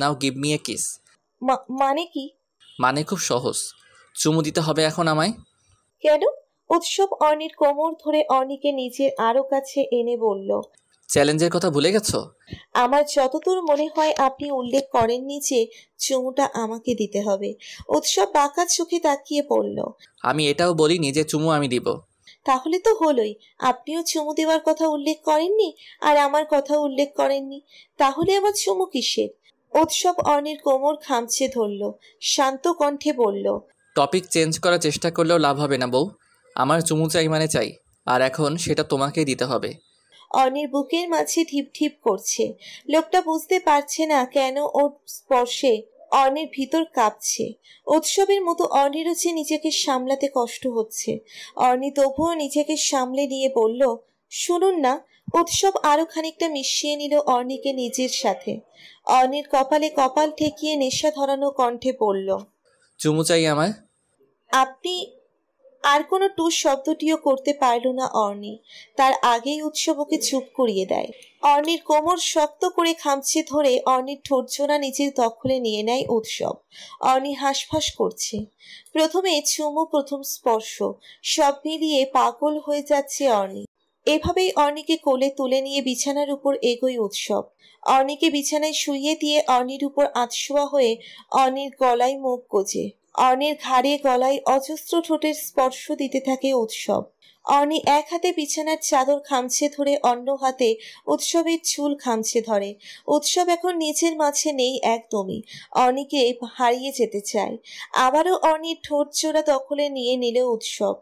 now give me a kiss মা- মানে কি মানে খুব সহজ চুমু দিতে হবে এখন আমায় কেন উৎসব অনির কোমর ধরে অনিকে নিজের আরো কাছে এনে বলল চ্যালেঞ্জের কথা ভুলে গেছো আমার যতদূর মনে হয় আপনি উল্লেখ করেননি যে চুমুটা আমাকে দিতে হবে উৎসব বাঁকা চোখে তাকিয়ে পড়ল আমি এটাও বলি নিজে চুমু আমি দিব তাহলে তো হলোই আপনিও চুমু দেওয়ার কথা উল্লেখ করেননি আর আমার কথা উল্লেখ করেননি তাহলে আমার চুমু কিসের উৎসব অর্ণির কোমর খামছে ধরল শান্ত কণ্ঠে বলল টপিক চেঞ্জ করার চেষ্টা করলেও লাভ হবে না বউ আমার চুমু চাই মানে চাই আর এখন সেটা তোমাকে দিতে হবে অর্ণির বুকের মাঝে ঢিপ ঢিপ করছে লোকটা বুঝতে পারছে না কেন ওর স্পর্শে অর্ণের ভিতর কাঁপছে উৎসবের মতো অর্ণিরও যে নিজেকে সামলাতে কষ্ট হচ্ছে অর্ণি তবুও নিজেকে সামলে নিয়ে বলল শুনুন না উৎসব আরো খানিকটা মিশিয়ে নিল অর্ণিকে নিজের সাথে অর্ণির কপালে কপাল ঠেকিয়ে নেশা ধরানো কণ্ঠে পড়ল চুমু চাই আমায় আপনি আর কোনো টু শব্দটিও করতে পারল না অর্ণি তার আগেই উৎসব ওকে চুপ করিয়ে দেয় অর্ণির কোমর শক্ত করে খামচে ধরে অর্ণির ঠোঁটজোড়া নিজের দখলে নিয়ে নেয় উৎসব অর্ণি হাঁসফাঁস করছে প্রথমে চুমু প্রথম স্পর্শ সব মিলিয়ে পাগল হয়ে যাচ্ছে অর্ণি এভাবেই অর্ণিকে কোলে তুলে নিয়ে বিছানার উপর এগোই উৎসব অর্ণিকে বিছানায় শুইয়ে দিয়ে অর্ণির উপর আতশোয়া হয়ে অর্ণির গলায় মুখ গোজে অর্ণির ঘাড়ে গলায় অজস্র ঠোঁটের স্পর্শ দিতে থাকে উৎসব অর্ণি এক হাতে বিছানার চাদর খামছে ধরে অন্য হাতে উৎসবের চুল খামছে ধরে উৎসব এখন নিচের মাঝে নেই একদমই অর্ণিকে হারিয়ে যেতে চায় আবারও অর্ণির ঠোঁট চোরা দখলে নিয়ে নিলে উৎসব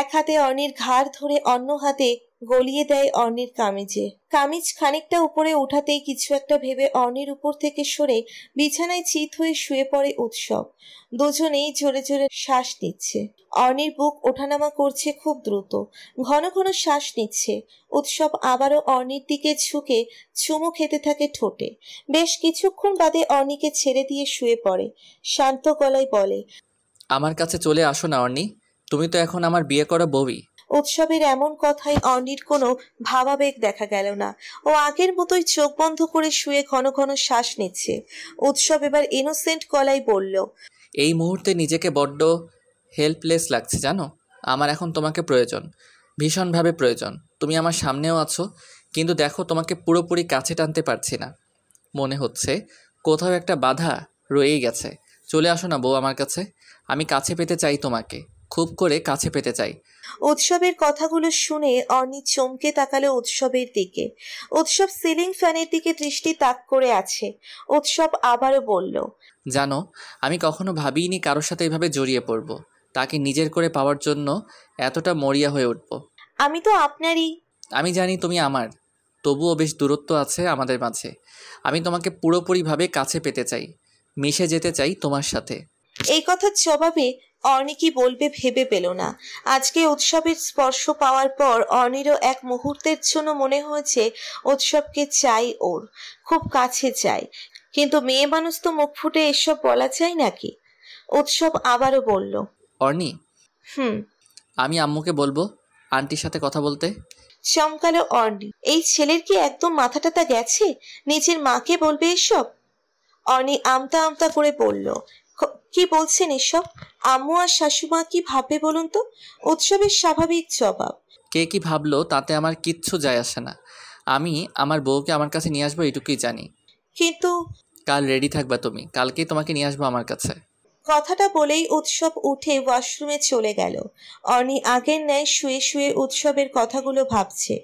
এক হাতে অর্ণির ঘাড় ধরে অন্য হাতে গলিয়ে দেয় অর্ণির কামিজে কামিজ খানিকটা উপরে উঠাতেই কিছু একটা ভেবে অর্ণির উপর থেকে সরে বিছানায় চিত হয়ে শুয়ে পড়ে উৎসব দুজনেই জোরে জোরে শ্বাস নিচ্ছে অর্ণির বুক ওঠানামা করছে খুব দ্রুত ঘন ঘন শ্বাস নিচ্ছে উৎসব আবারও অর্ণির দিকে ঝুঁকে চুমু খেতে থাকে ঠোঁটে বেশ কিছুক্ষণ বাদে অর্ণিকে ছেড়ে দিয়ে শুয়ে পড়ে শান্ত গলায় বলে আমার কাছে চলে আসো না অর্ণি তুমি তো এখন আমার বিয়ে করা বউই উৎসবের এমন কথায় অনির কোনো ভাবাবেগ দেখা গেল না ও আগের মতোই চোখ বন্ধ করে শুয়ে ঘন ঘন শ্বাস নিচ্ছে উৎসব এবার ইনোসেন্ট কলাই বলল এই মুহূর্তে নিজেকে বড্ড হেল্পলেস লাগছে জানো আমার এখন তোমাকে প্রয়োজন ভীষণভাবে প্রয়োজন তুমি আমার সামনেও আছো কিন্তু দেখো তোমাকে পুরোপুরি কাছে টানতে পারছি না মনে হচ্ছে কোথাও একটা বাধা রয়েই গেছে চলে আসো না বউ আমার কাছে আমি কাছে পেতে চাই তোমাকে খুব করে কাছে পেতে চাই উৎসবের কথাগুলো শুনে অর্নি চমকে তাকালো উৎসবের দিকে উৎসব সিলিং ফ্যানের দিকে দৃষ্টি তাক করে আছে উৎসব আবারও বলল জানো আমি কখনো ভাবিনি কারোর সাথে এভাবে জড়িয়ে পড়ব তাকে নিজের করে পাওয়ার জন্য এতটা মরিয়া হয়ে উঠব আমি তো আপনারই আমি জানি তুমি আমার তবুও বেশ দূরত্ব আছে আমাদের মাঝে আমি তোমাকে পুরোপুরিভাবে কাছে পেতে চাই মিশে যেতে চাই তোমার সাথে এই কথার জবাবে অর্ণি বলবে ভেবে পেল না আজকে উৎসবের স্পর্শ পাওয়ার পর অর্ণিরও এক মুহূর্তের জন্য মনে হয়েছে উৎসবকে চাই ওর খুব কাছে চাই কিন্তু মেয়ে মানুষ তো মুখ ফুটে এসব বলা চাই নাকি উৎসব আবারও বলল অর্ণি হুম আমি আম্মুকে বলবো আন্টির সাথে কথা বলতে চমকালো অর্ণি এই ছেলের কি একদম মাথাটা তা গেছে নিজের মাকে বলবে এসব অর্ণি আমতা আমতা করে বলল কি বলছেন এসব আম্মু আর শাশুমা কি ভাববে বলুন তো উৎসবের স্বাভাবিক জবাব কে কি ভাবলো তাতে আমার কিচ্ছু যায় আসে না আমি আমার বউকে আমার কাছে নিয়ে আসবো এটুকুই জানি কিন্তু কাল রেডি থাকবা তুমি কালকেই তোমাকে নিয়ে আসবো আমার কাছে কথাটা বলেই উৎসব উঠে ওয়াশরুমে চলে গেল অনি আগের ন্যায় শুয়ে শুয়ে উৎসবের কথাগুলো ভাবছে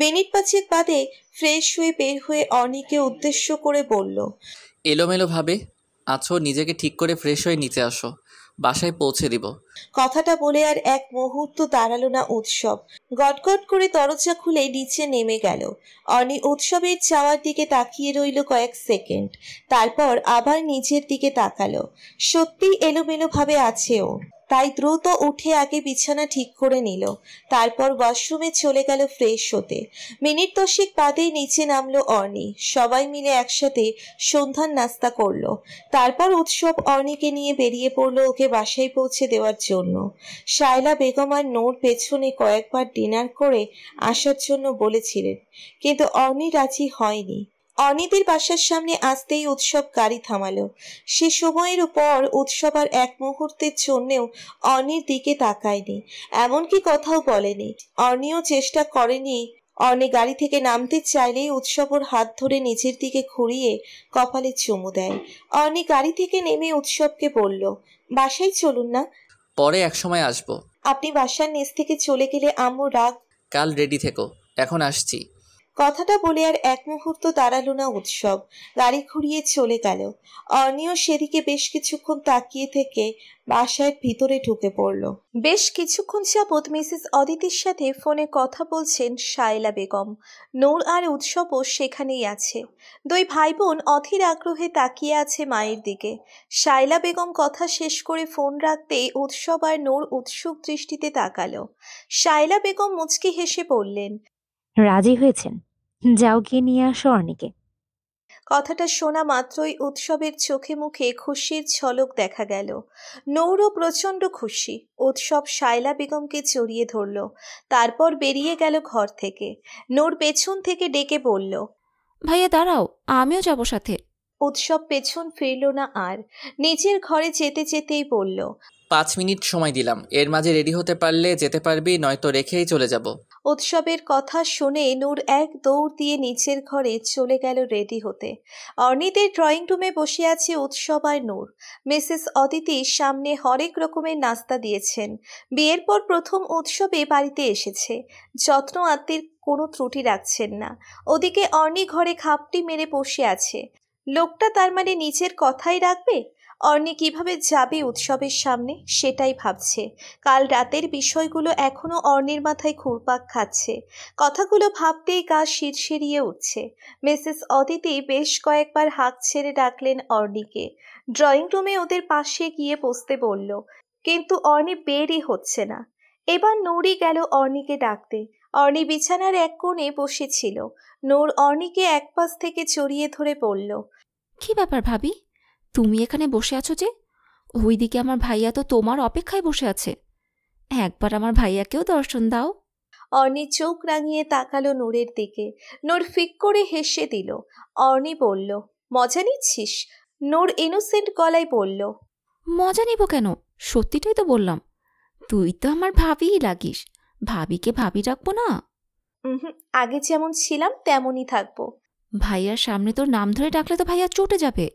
বেনিট পাচিক বাদে ফ্রেশ হয়ে বের হয়ে অনিকে উদ্দেশ্য করে বলল এলোমেলোভাবে আছো নিজেকে ঠিক করে ফ্রেশ হয়ে নিচে আসো বাসায় পৌঁছে দিব কথাটা বলে আর এক মুহূর্ত দাঁড়ালো না উৎসব গটগট করে দরজা খুলে নিচে নেমে গেল অনি উৎসবের চাওয়ার দিকে তাকিয়ে রইল কয়েক সেকেন্ড তারপর আবার নিচের দিকে তাকালো সত্যি ভাবে আছে ও তাই দ্রুত উঠে আগে বিছানা ঠিক করে নিল তারপর ওয়াশরুমে চলে গেল ফ্রেশ হতে মিনিট দশেক বাদেই নিচে নামলো অর্নি সবাই মিলে একসাথে সন্ধ্যার নাস্তা করলো তারপর উৎসব অর্নিকে নিয়ে বেরিয়ে পড়লো ওকে বাসায় পৌঁছে দেওয়ার জন্য শায়লা বেগম আর নোর পেছনে কয়েকবার ডিনার করে আসার জন্য বলেছিলেন কিন্তু অর্নি রাজি হয়নি অনিদের বাসার সামনে আসতেই উৎসব গাড়ি থামালো সে সময়ের উপর উৎসব আর এক মুহূর্তের জন্যেও অনির দিকে তাকায়নি এমনকি কথাও বলেনি অনিও চেষ্টা করেনি অনি গাড়ি থেকে নামতে চাইলেই উৎসব ওর হাত ধরে নিজের দিকে ঘুরিয়ে কপালে চুমু দেয় অনি গাড়ি থেকে নেমে উৎসবকে বলল বাসায় চলুন না পরে এক সময় আসবো আপনি বাসার নিচ থেকে চলে গেলে আম্মু রাগ কাল রেডি থেকো এখন আসছি কথাটা বলে আর এক মুহূর্ত দাঁড়ালো না উৎসব গাড়ি ঘুরিয়ে চলে গেল অর্ণিও সেদিকে বেশ কিছুক্ষণ তাকিয়ে থেকে বাসায় ভিতরে ঢুকে পড়ল বেশ কিছুক্ষণ যাবৎ মিসেস অদিতির সাথে ফোনে কথা বলছেন শায়লা বেগম নূর আর উৎসবও সেখানেই আছে দুই ভাই বোন অধীর আগ্রহে তাকিয়ে আছে মায়ের দিকে শায়লা বেগম কথা শেষ করে ফোন রাখতেই উৎসব আর নূর উৎসুক দৃষ্টিতে তাকালো শায়লা বেগম মুচকি হেসে বললেন রাজি হয়েছেন যাও গিয়ে নিয়ে আসো অনেকে কথাটা শোনা মাত্রই উৎসবের চোখে মুখে খুশির ঝলক দেখা গেল নৌরও প্রচণ্ড খুশি উৎসব শায়লা বেগমকে চড়িয়ে ধরল তারপর বেরিয়ে গেল ঘর থেকে নৌর পেছন থেকে ডেকে বলল ভাইয়া দাঁড়াও আমিও যাব সাথে উৎসব পেছন ফিরল না আর নিজের ঘরে যেতে যেতেই বলল পাঁচ মিনিট সময় দিলাম এর মাঝে রেডি হতে পারলে যেতে পারবি নয়তো রেখেই চলে যাব উৎসবের কথা শুনে নূর এক দৌড় দিয়ে নিচের ঘরে চলে গেল রেডি হতে অর্ণিতের ড্রয়িং রুমে বসে আছে উৎসব আর নূর মিসেস অদিতি সামনে হরেক রকমের নাস্তা দিয়েছেন বিয়ের পর প্রথম উৎসবে বাড়িতে এসেছে যত্ন আত্মীর কোনো ত্রুটি রাখছেন না ওদিকে অর্ণি ঘরে খাপটি মেরে বসে আছে লোকটা তার মানে নিজের কথাই রাখবে অর্ণি কিভাবে যাবে উৎসবের সামনে সেটাই ভাবছে কাল রাতের বিষয়গুলো এখনও অর্ণির মাথায় ঘুরপাক খাচ্ছে কথাগুলো ভাবতেই গা শিরশিরিয়ে উঠছে মিসেস অদিতি বেশ কয়েকবার হাত ছেড়ে ডাকলেন অর্ণিকে ড্রয়িং রুমে ওদের পাশে গিয়ে বসতে বলল কিন্তু অর্ণি বেরই হচ্ছে না এবার নড়ি গেল অর্ণিকে ডাকতে অর্ণি বিছানার এক কোণে বসেছিল নোর অর্ণিকে এক পাশ থেকে চড়িয়ে ধরে পড়ল কি ব্যাপার ভাবি তুমি এখানে বসে আছো যে ওইদিকে আমার ভাইয়া তো তোমার অপেক্ষায় বসে আছে একবার আমার ভাইয়াকেও দর্শন দাও অর্ণি চোখ রাঙিয়ে তাকালো নোরের দিকে নোর ফিক করে হেসে দিল অর্ণি বলল মজা নিচ্ছিস নোর ইনোসেন্ট গলায় বলল মজা নিব কেন সত্যিটাই তো বললাম তুই তো আমার ভাবিই লাগিস ভাবিকে ভাবি রাখবো না হুম আগে যেমন ছিলাম তেমনই থাকবো ভাইয়ার সামনে তোর নাম ধরে ডাকলে তো ভাইয়া চটে যাবে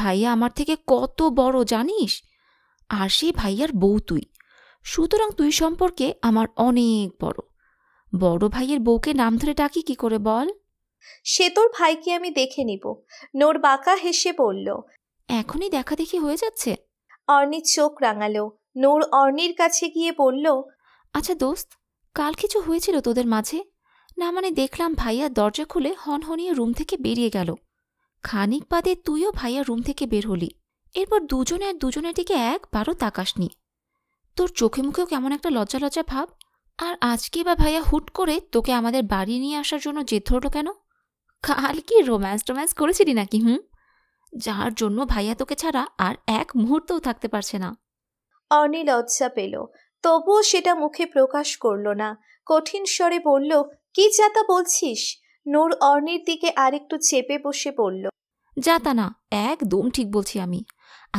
ভাইয়া আমার থেকে কত বড় জানিস আর সেই ভাইয়ার বউ তুই সুতরাং তুই সম্পর্কে আমার অনেক বড় বড় ভাইয়ের বউকে নাম ধরে ডাকি কি করে বল সে তোর ভাইকে আমি দেখে নিব নোর বাঁকা হেসে পড়ল এখনই দেখা দেখি হয়ে যাচ্ছে অর্ণির চোখ রাঙালো নোর অর্ণির কাছে গিয়ে বলল আচ্ছা দোস্ত কাল কিছু হয়েছিল তোদের মাঝে না মানে দেখলাম ভাইয়া দরজা খুলে হনহনিয়ে রুম থেকে বেরিয়ে গেল খানিক বাদে তুইও ভাইয়া রুম থেকে বের হলি এরপর দুজনে আর দুজনের দিকে একবারও তাকাসনি তোর চোখে মুখেও কেমন একটা লজ্জা লজ্জা ভাব আর আজকে বা ভাইয়া হুট করে তোকে আমাদের বাড়ি নিয়ে আসার জন্য জেদ ধরল কেন কাল কি রোম্যান্স টোম্যান্স করেছিলি নাকি হুম যার জন্য ভাইয়া তোকে ছাড়া আর এক মুহূর্তও থাকতে পারছে না অনিল লজ্জা পেল তবুও সেটা মুখে প্রকাশ করল না কঠিন স্বরে বলল কি যাতা বলছিস নূর অর্ণির দিকে আরেকটু চেপে বসে পড়ল যাতা না একদম ঠিক বলছি আমি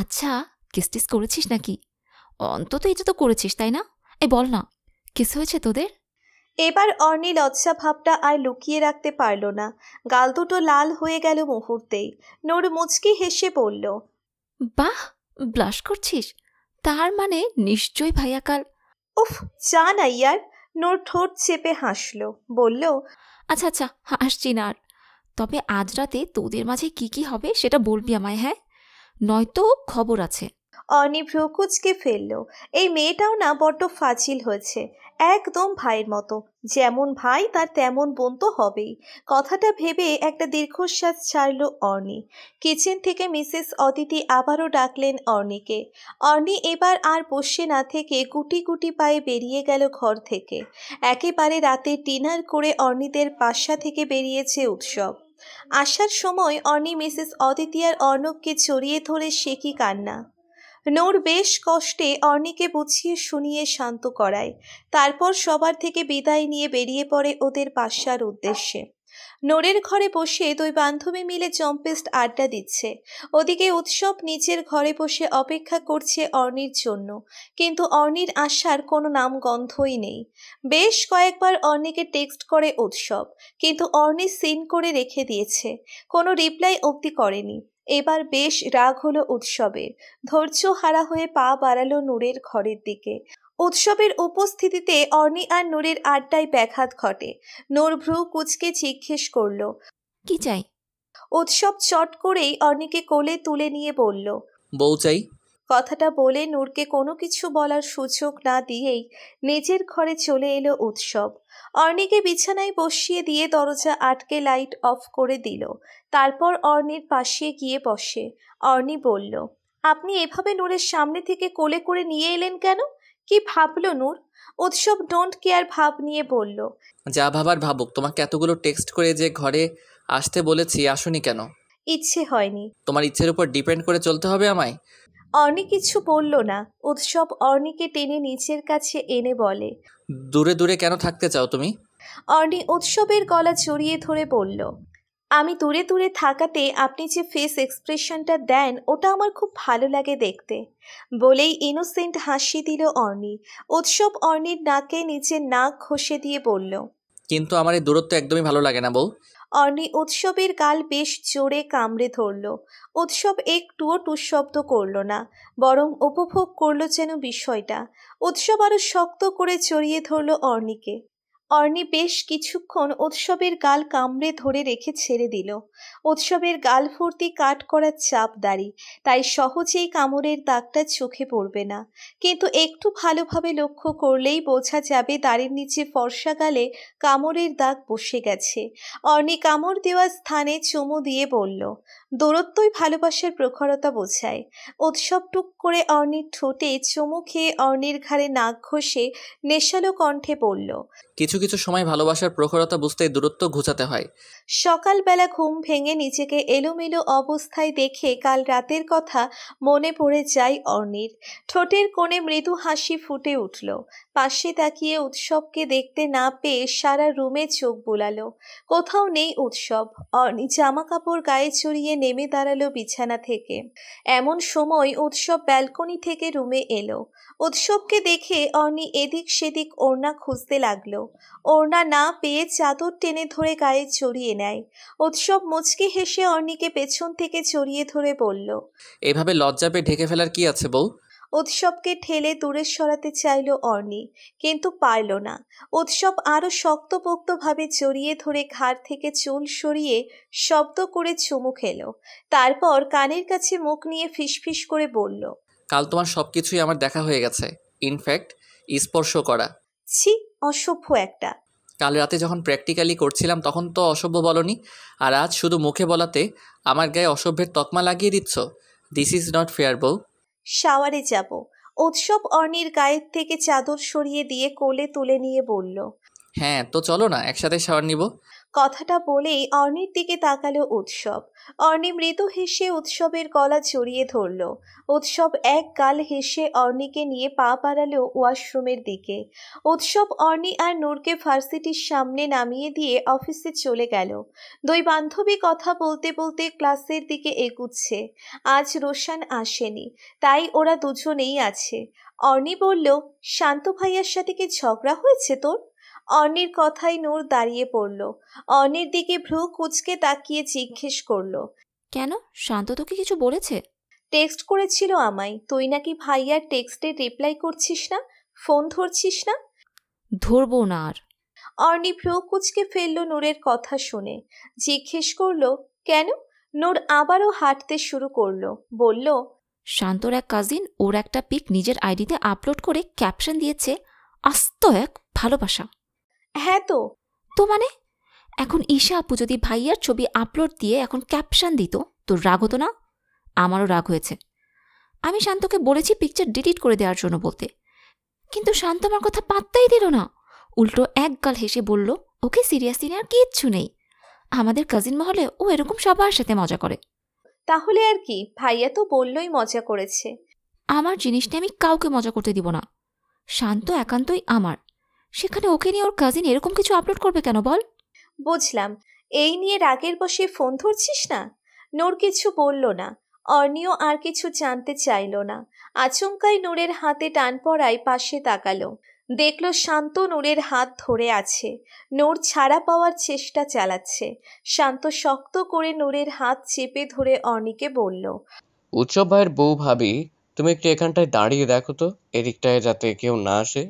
আচ্ছা টিস করেছিস নাকি অন্তত এটা তো করেছিস তাই না এ বল না কিস হয়েছে তোদের এবার অর্ণি লজ্জা ভাবটা আর লুকিয়ে রাখতে পারল না গাল দুটো লাল হয়ে গেল মুহূর্তেই নোর মুচকি হেসে বলল বাহ ব্লাশ করছিস তার মানে নিশ্চয় ভাইয়াকাল উফ চা নাই আর নোর ঠোঁট চেপে হাসলো বলল আচ্ছা আচ্ছা হাসছি না আর তবে আজ রাতে তোদের মাঝে কি কি হবে সেটা বলবি আমায় হ্যাঁ নয়তো খবর আছে অনি ভ্রুকুচকে ফেললো এই মেয়েটাও না বড্ড ফাজিল হয়েছে একদম ভাইয়ের মতো যেমন ভাই তার তেমন বোন তো হবেই কথাটা ভেবে একটা দীর্ঘশ্বাস ছাড়ল অর্নি কিচেন থেকে মিসেস অদিতি আবারও ডাকলেন অর্নিকে অর্নি এবার আর বসে না থেকে গুটি গুটি পায়ে বেরিয়ে গেল ঘর থেকে একেবারে রাতে ডিনার করে অর্নিদের পাশা থেকে বেরিয়েছে উৎসব আসার সময় অর্নি মিসেস অদিতি আর অর্ণবকে ছড়িয়ে ধরে সে কি কান্না নোর বেশ কষ্টে অর্ণিকে বুঝিয়ে শুনিয়ে শান্ত করায় তারপর সবার থেকে বিদায় নিয়ে বেরিয়ে পড়ে ওদের বাসার উদ্দেশ্যে নোরের ঘরে বসে দুই বান্ধবী মিলে জম্পেস্ট আড্ডা দিচ্ছে ওদিকে উৎসব নিজের ঘরে বসে অপেক্ষা করছে অর্ণির জন্য কিন্তু অর্ণির আসার কোনো নাম গন্ধই নেই বেশ কয়েকবার অর্ণিকে টেক্সট করে উৎসব কিন্তু অর্ণি সিন করে রেখে দিয়েছে কোনো রিপ্লাই অবধি করেনি এবার বেশ রাগ হলো উৎসবের ধৈর্য হারা হয়ে পা বাড়ালো নূরের ঘরের দিকে উৎসবের উপস্থিতিতে অর্নি আর নূরের আড্ডায় ব্যাঘাত ঘটে নূর ভ্রু কুচকে জিজ্ঞেস করলো কি চাই উৎসব চট করেই অর্নিকে কোলে তুলে নিয়ে বলল বউ চাই কথাটা বলে নূরকে কোনো কিছু বলার সুযোগ না দিয়েই নিজের ঘরে চলে এলো উৎসব অর্নিকে বিছানায় বসিয়ে দিয়ে দরজা আটকে লাইট অফ করে দিল তারপর অর্নির পাশে গিয়ে বসে অর্নি বলল আপনি এভাবে নূরের সামনে থেকে কোলে করে নিয়ে এলেন কেন কি ভাবলো নূর উৎসব ডোন্ট কেয়ার ভাব নিয়ে বলল যা ভাবার ভাবুক তোমাকে এতগুলো টেক্সট করে যে ঘরে আসতে বলেছি আসুনি কেন ইচ্ছে হয়নি তোমার ইচ্ছের উপর ডিপেন্ড করে চলতে হবে আমায় অর্নি কিছু বলল না উৎসব অর্নিকে টেনে নিচের কাছে এনে বলে দূরে দূরে কেন থাকতে চাও তুমি অর্নি উৎসবের গলা জড়িয়ে ধরে বলল আমি দূরে দূরে থাকাতে আপনি যে ফেস এক্সপ্রেশনটা দেন ওটা আমার খুব ভালো লাগে দেখতে বলেই ইনোসেন্ট হাসি দিল অর্নি উৎসব অর্নির নাকে নিচে নাক ঘষে দিয়ে বলল কিন্তু আমার এই দূরত্ব একদমই ভালো লাগে না বউ অর্ণি উৎসবের গাল বেশ জোরে কামড়ে ধরল উৎসব একটুও টুশব্দ করল না বরং উপভোগ করল যেন বিষয়টা উৎসব আরও শক্ত করে জড়িয়ে ধরল অর্ণিকে অর্ণি বেশ কিছুক্ষণ উৎসবের গাল কামড়ে ধরে রেখে ছেড়ে দিল উৎসবের গাল ফুর্তি কাট করার চাপ দাড়ি তাই সহজেই কামড়ের দাগটা চোখে পড়বে না কিন্তু একটু ভালোভাবে লক্ষ্য করলেই বোঝা যাবে দাঁড়ির নিচে ফর্সা গালে কামড়ের দাগ বসে গেছে অর্ণি কামড় দেওয়া স্থানে চুমু দিয়ে বলল দূরত্বই ভালোবাসার প্রখরতা বোঝায় উৎসব টুক করে অর্ণির ঠোঁটে চমু খেয়ে অর্ণির ঘাড়ে নাক ঘষে নেশালো কণ্ঠে বলল কিছু কিছু সময় ভালোবাসার প্রখরতা বুঝতে দূরত্ব ঘুচাতে হয় সকালবেলা ঘুম ভেঙে নিজেকে এলোমেলো অবস্থায় দেখে কাল রাতের কথা মনে পড়ে যায় অর্ণির ঠোঁটের কোণে মৃদু হাসি ফুটে উঠল পাশে তাকিয়ে উৎসবকে দেখতে না পেয়ে সারা রুমে চোখ বোলালো কোথাও নেই উৎসব অর্ণি জামা কাপড় গায়ে চড়িয়ে নেমে দাঁড়ালো বিছানা থেকে এমন সময় উৎসব ব্যালকনি থেকে রুমে এলো উৎসবকে দেখে অর্নি এদিক সেদিক ওড়না খুঁজতে লাগলো ওড়না না পেয়ে চাদর টেনে ধরে গায়ে চড়িয়ে নেয় উৎসব মুচকে হেসে অর্নিকে পেছন থেকে চড়িয়ে ধরে বলল এভাবে লজ্জা ঢেকে ফেলার কি আছে বউ উৎসবকে ঠেলে দূরে সরাতে চাইল অর্নি কিন্তু পারল না উৎসব আরও শক্তপোক্তভাবে জড়িয়ে ধরে ঘাড় থেকে চুল সরিয়ে শব্দ করে চুমু খেল তারপর কানের কাছে মুখ নিয়ে ফিসফিস করে বলল কাল তোমার সব কিছুই আমার দেখা হয়ে গেছে ইনফ্যাক্ট স্পর্শ করা ছি অসভ্য একটা কাল রাতে যখন প্র্যাকটিক্যালি করছিলাম তখন তো অসভ্য বলনি আর আজ শুধু মুখে বলাতে আমার গায়ে অসভ্যের তকমা লাগিয়ে দিচ্ছ দিস ইজ নট ফেয়ার বউ শাওয়ারে যাব উৎসব অর্ণির গায়ের থেকে চাদর সরিয়ে দিয়ে কোলে তুলে নিয়ে বলল হ্যাঁ তো চলো না একসাথে শাওয়ার নিব কথাটা বলেই অর্ণির দিকে তাকালো উৎসব অর্ণি মৃত হেসে উৎসবের গলা জড়িয়ে ধরল উৎসব এক গাল হেসে অর্ণিকে নিয়ে পা পাড়াল ওয়াশরুমের দিকে উৎসব অর্ণি আর নূরকে ভার্সিটির সামনে নামিয়ে দিয়ে অফিসে চলে গেল দুই বান্ধবী কথা বলতে বলতে ক্লাসের দিকে এগুচ্ছে আজ রোশান আসেনি তাই ওরা দুজনেই আছে অর্ণি বলল শান্ত ভাইয়ার সাথে কি ঝগড়া হয়েছে তোর অনির কথায় নূর দাঁড়িয়ে পড়ল অনির দিকে ভ্রু কুচকে তাকিয়ে জিজ্ঞেস করল কেন শান্ত তোকে কিছু বলেছে টেক্সট করেছিল আমায় তুই নাকি ভাইয়ার টেক্সটে রিপ্লাই করছিস না ফোন ধরছিস না ধরবো না আর অর্ণি ভ্রু কুচকে ফেলল নূরের কথা শুনে জিজ্ঞেস করল কেন নূর আবারও হাঁটতে শুরু করলো বলল শান্তর এক কাজিন ওর একটা পিক নিজের আইডিতে আপলোড করে ক্যাপশন দিয়েছে আস্ত এক ভালোবাসা হ্যাঁ তো তো মানে এখন ঈশা আপু যদি ভাইয়ার ছবি আপলোড দিয়ে এখন ক্যাপশন দিত তোর রাগ হতো না আমারও রাগ হয়েছে আমি শান্তকে বলেছি পিকচার ডিলিট করে দেওয়ার জন্য বলতে কিন্তু শান্ত আমার কথা পাত্তাই দিল না উল্টো এক গাল হেসে বলল ওকে সিরিয়াসলি আর কিচ্ছু নেই আমাদের কাজিন মহলে ও এরকম সবার সাথে মজা করে তাহলে আর কি ভাইয়া তো বললই মজা করেছে আমার জিনিসটা আমি কাউকে মজা করতে দিব না শান্ত একান্তই আমার সেখানে ওকে নিয়ে ওর কাজিন এরকম কিছু আপলোড করবে কেন বল বুঝলাম এই নিয়ে রাগের বসে ফোন ধরছিস না নোর কিছু বলল না অর্নিও আর কিছু জানতে চাইল না আচমকাই নূরের হাতে টান পড়ায় পাশে তাকালো দেখল শান্ত নূরের হাত ধরে আছে নূর ছাড়া পাওয়ার চেষ্টা চালাচ্ছে শান্ত শক্ত করে নূরের হাত চেপে ধরে অর্নিকে বলল উৎসব ভাইয়ের বউ ভাবি তুমি একটু এখানটায় দাঁড়িয়ে দেখো তো এদিকটায় যাতে কেউ না আসে